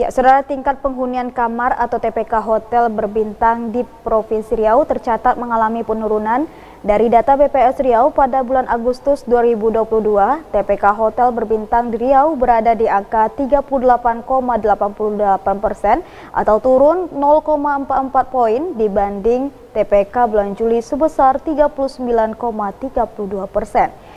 Ya, saudara tingkat penghunian kamar atau TPK hotel berbintang di Provinsi Riau tercatat mengalami penurunan dari data BPS Riau pada bulan Agustus 2022, TPK hotel berbintang di Riau berada di angka 38,88 persen atau turun 0,44 poin dibanding TPK bulan Juli sebesar 39,32 persen.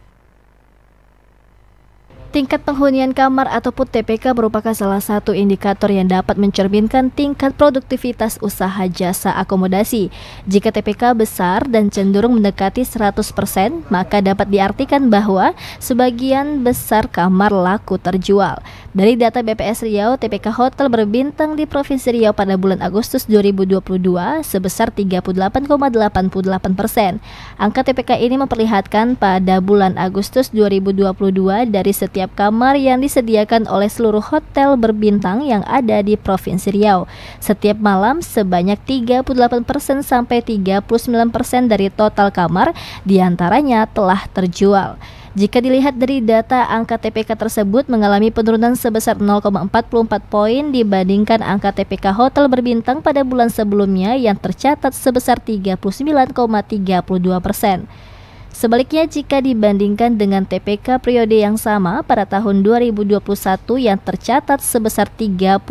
Tingkat penghunian kamar ataupun TPK merupakan salah satu indikator yang dapat mencerminkan tingkat produktivitas usaha jasa akomodasi. Jika TPK besar dan cenderung mendekati 100%, maka dapat diartikan bahwa sebagian besar kamar laku terjual. Dari data BPS Riau, TPK hotel berbintang di Provinsi Riau pada bulan Agustus 2022 sebesar 38,88 Angka TPK ini memperlihatkan pada bulan Agustus 2022 dari setiap setiap kamar yang disediakan oleh seluruh hotel berbintang yang ada di Provinsi Riau. Setiap malam sebanyak 38% sampai 39% dari total kamar diantaranya telah terjual. Jika dilihat dari data angka TPK tersebut mengalami penurunan sebesar 0,44 poin dibandingkan angka TPK hotel berbintang pada bulan sebelumnya yang tercatat sebesar 39,32 persen. Sebaliknya jika dibandingkan dengan TPK periode yang sama pada tahun 2021 yang tercatat sebesar 30,49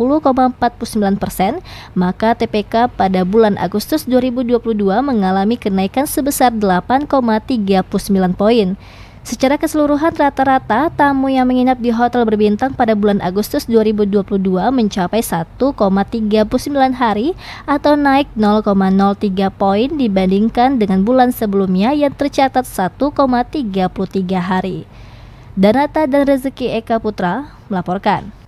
persen, maka TPK pada bulan Agustus 2022 mengalami kenaikan sebesar 8,39 poin. Secara keseluruhan rata-rata tamu yang menginap di hotel berbintang pada bulan Agustus 2022 mencapai 1,39 hari atau naik 0,03 poin dibandingkan dengan bulan sebelumnya yang tercatat 1,33 hari. Danata dan Rezeki Eka Putra melaporkan.